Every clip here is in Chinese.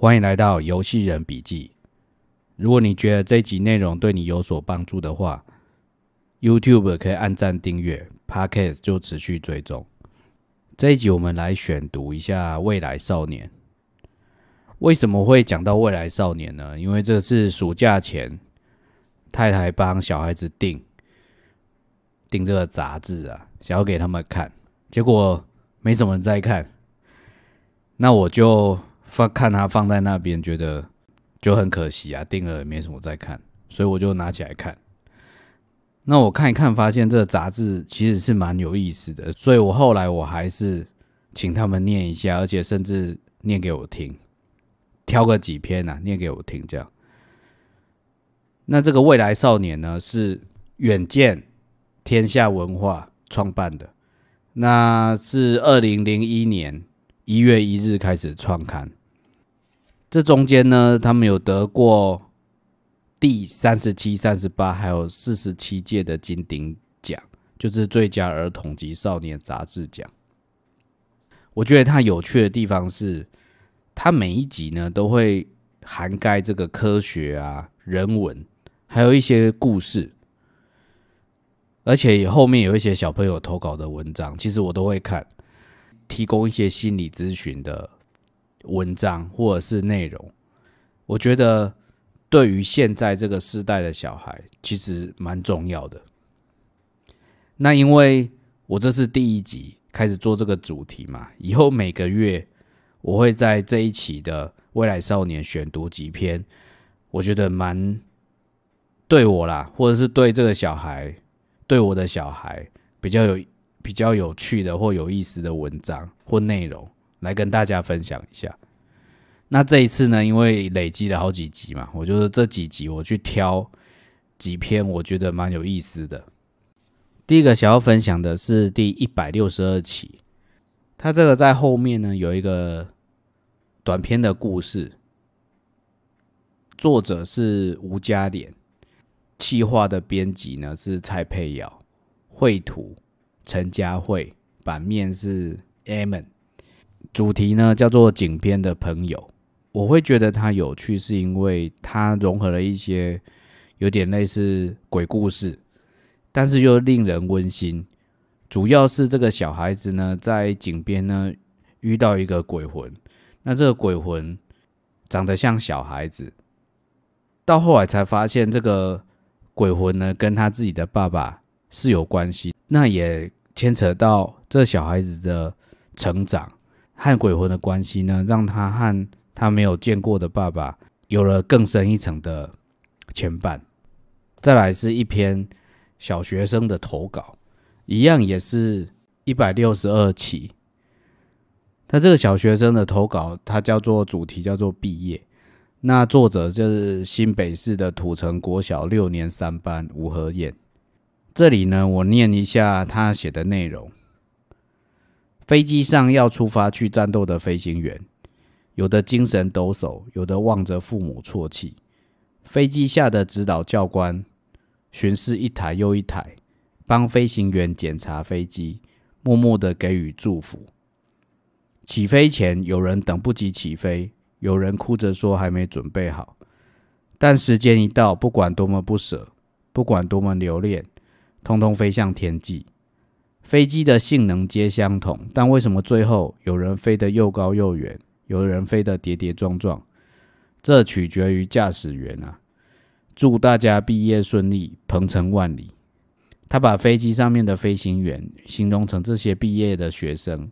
欢迎来到游戏人笔记。如果你觉得这集内容对你有所帮助的话，YouTube 可以按赞订阅，Podcast 就持续追踪。这一集我们来选读一下《未来少年》。为什么会讲到《未来少年》呢？因为这是暑假前太太帮小孩子订订这个杂志啊，想要给他们看，结果没什么人在看。那我就。放看它放在那边，觉得就很可惜啊，定了也没什么再看，所以我就拿起来看。那我看一看，发现这个杂志其实是蛮有意思的，所以我后来我还是请他们念一下，而且甚至念给我听，挑个几篇呐，念给我听这样。那这个未来少年呢，是远见天下文化创办的，那是二零零一年一月一日开始创刊。这中间呢，他们有得过第三十七、三十八，还有四十七届的金鼎奖，就是最佳儿童及少年杂志奖。我觉得它有趣的地方是，它每一集呢都会涵盖这个科学啊、人文，还有一些故事，而且后面有一些小朋友投稿的文章，其实我都会看，提供一些心理咨询的。文章或者是内容，我觉得对于现在这个时代的小孩其实蛮重要的。那因为我这是第一集开始做这个主题嘛，以后每个月我会在这一期的未来少年选读几篇，我觉得蛮对我啦，或者是对这个小孩，对我的小孩比较有比较有趣的或有意思的文章或内容。来跟大家分享一下。那这一次呢，因为累积了好几集嘛，我就是这几集，我去挑几篇我觉得蛮有意思的。第一个想要分享的是第一百六十二期，它这个在后面呢有一个短篇的故事，作者是吴嘉廉，企划的编辑呢是蔡佩瑶，绘图陈佳慧，版面是 Amon。主题呢叫做井边的朋友，我会觉得它有趣，是因为它融合了一些有点类似鬼故事，但是又令人温馨。主要是这个小孩子呢在井边呢遇到一个鬼魂，那这个鬼魂长得像小孩子，到后来才发现这个鬼魂呢跟他自己的爸爸是有关系，那也牵扯到这小孩子的成长。和鬼魂的关系呢，让他和他没有见过的爸爸有了更深一层的牵绊。再来是一篇小学生的投稿，一样也是一百六十二期。那这个小学生的投稿，它叫做主题叫做毕业。那作者就是新北市的土城国小六年三班吴合衍。这里呢，我念一下他写的内容。飞机上要出发去战斗的飞行员，有的精神抖擞，有的望着父母啜泣。飞机下的指导教官巡视一台又一台，帮飞行员检查飞机，默默的给予祝福。起飞前，有人等不及起飞，有人哭着说还没准备好。但时间一到，不管多么不舍，不管多么留恋，通通飞向天际。飞机的性能皆相同，但为什么最后有人飞得又高又远，有人飞得跌跌撞撞？这取决于驾驶员啊！祝大家毕业顺利，鹏程万里。他把飞机上面的飞行员形容成这些毕业的学生，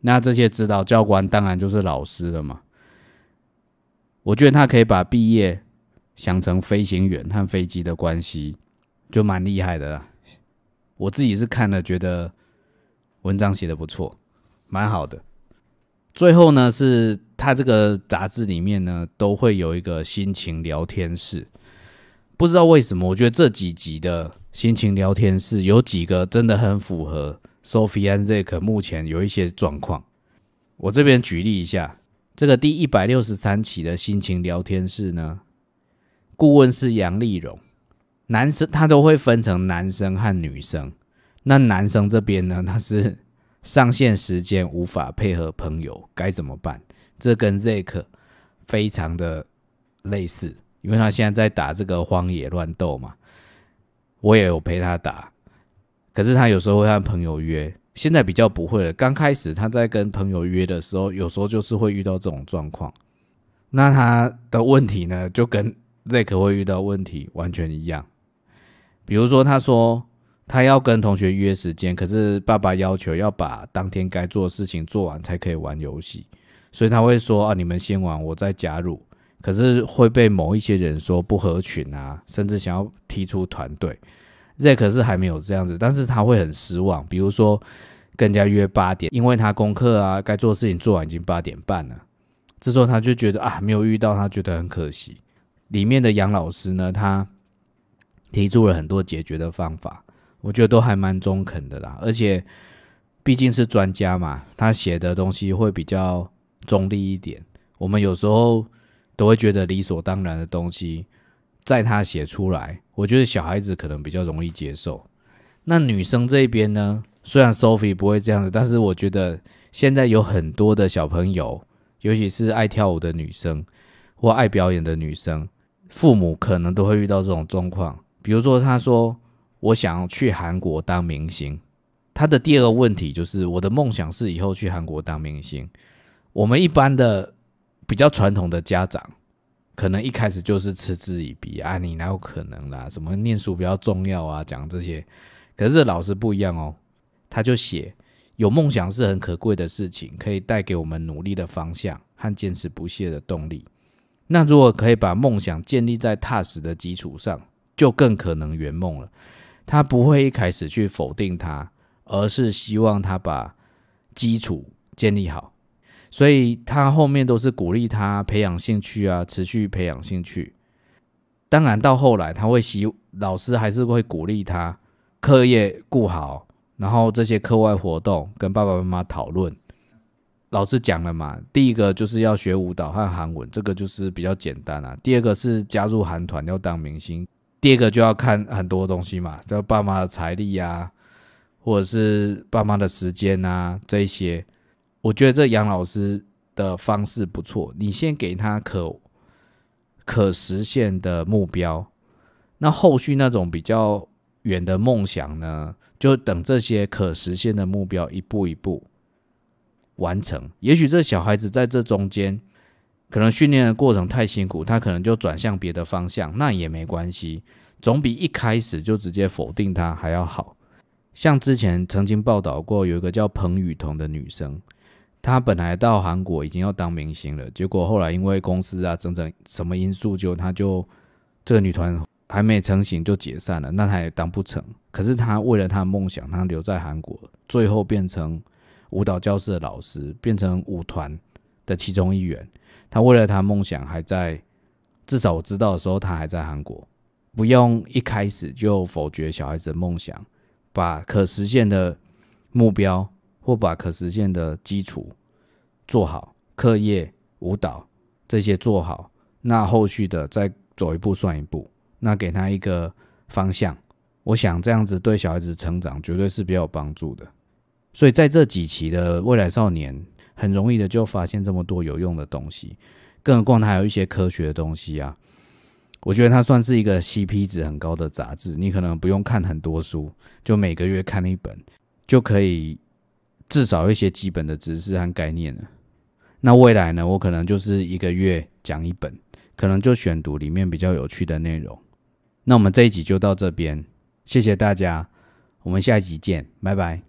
那这些指导教官当然就是老师了嘛。我觉得他可以把毕业想成飞行员和飞机的关系，就蛮厉害的了。我自己是看了，觉得文章写的不错，蛮好的。最后呢，是他这个杂志里面呢，都会有一个心情聊天室。不知道为什么，我觉得这几集的心情聊天室有几个真的很符合 Sophie and Zach 目前有一些状况。我这边举例一下，这个第一百六十三期的心情聊天室呢，顾问是杨丽荣。男生他都会分成男生和女生，那男生这边呢，他是上线时间无法配合朋友该怎么办？这跟 Zack 非常的类似，因为他现在在打这个荒野乱斗嘛，我也有陪他打，可是他有时候会和朋友约，现在比较不会了。刚开始他在跟朋友约的时候，有时候就是会遇到这种状况，那他的问题呢，就跟 Zack 会遇到问题完全一样。比如说，他说他要跟同学约时间，可是爸爸要求要把当天该做的事情做完才可以玩游戏，所以他会说：“啊，你们先玩，我再加入。”可是会被某一些人说不合群啊，甚至想要踢出团队。Zack 是还没有这样子，但是他会很失望。比如说跟人家约八点，因为他功课啊该做事情做完已经八点半了，这时候他就觉得啊没有遇到他觉得很可惜。里面的杨老师呢，他。提出了很多解决的方法，我觉得都还蛮中肯的啦。而且毕竟是专家嘛，他写的东西会比较中立一点。我们有时候都会觉得理所当然的东西，在他写出来，我觉得小孩子可能比较容易接受。那女生这边呢，虽然 Sophie 不会这样子，但是我觉得现在有很多的小朋友，尤其是爱跳舞的女生或爱表演的女生，父母可能都会遇到这种状况。比如说，他说我想要去韩国当明星。他的第二个问题就是，我的梦想是以后去韩国当明星。我们一般的比较传统的家长，可能一开始就是嗤之以鼻啊，你哪有可能啦？什么念书比较重要啊？讲这些。可是老师不一样哦，他就写有梦想是很可贵的事情，可以带给我们努力的方向和坚持不懈的动力。那如果可以把梦想建立在踏实的基础上？就更可能圆梦了，他不会一开始去否定他，而是希望他把基础建立好，所以他后面都是鼓励他培养兴趣啊，持续培养兴趣。当然到后来他会希老师还是会鼓励他课业顾好，然后这些课外活动跟爸爸妈妈讨论。老师讲了嘛，第一个就是要学舞蹈和韩文，这个就是比较简单啊。第二个是加入韩团要当明星。第一个就要看很多东西嘛，就爸妈的财力啊，或者是爸妈的时间啊，这一些。我觉得这杨老师的方式不错，你先给他可可实现的目标，那后续那种比较远的梦想呢，就等这些可实现的目标一步一步完成。也许这小孩子在这中间。可能训练的过程太辛苦，他可能就转向别的方向，那也没关系，总比一开始就直接否定他还要好。像之前曾经报道过，有一个叫彭雨桐的女生，她本来到韩国已经要当明星了，结果后来因为公司啊，整整什么因素，就她就这个女团还没成型就解散了，那她也当不成。可是她为了她的梦想，她留在韩国，最后变成舞蹈教室的老师，变成舞团。的其中一员，他为了他梦想还在，至少我知道的时候，他还在韩国，不用一开始就否决小孩子的梦想，把可实现的目标或把可实现的基础做好，课业、舞蹈这些做好，那后续的再走一步算一步，那给他一个方向，我想这样子对小孩子成长绝对是比较有帮助的，所以在这几期的未来少年。很容易的就发现这么多有用的东西，更何况它还有一些科学的东西啊！我觉得它算是一个 CP 值很高的杂志，你可能不用看很多书，就每个月看一本，就可以至少一些基本的知识和概念了。那未来呢，我可能就是一个月讲一本，可能就选读里面比较有趣的内容。那我们这一集就到这边，谢谢大家，我们下一集见，拜拜。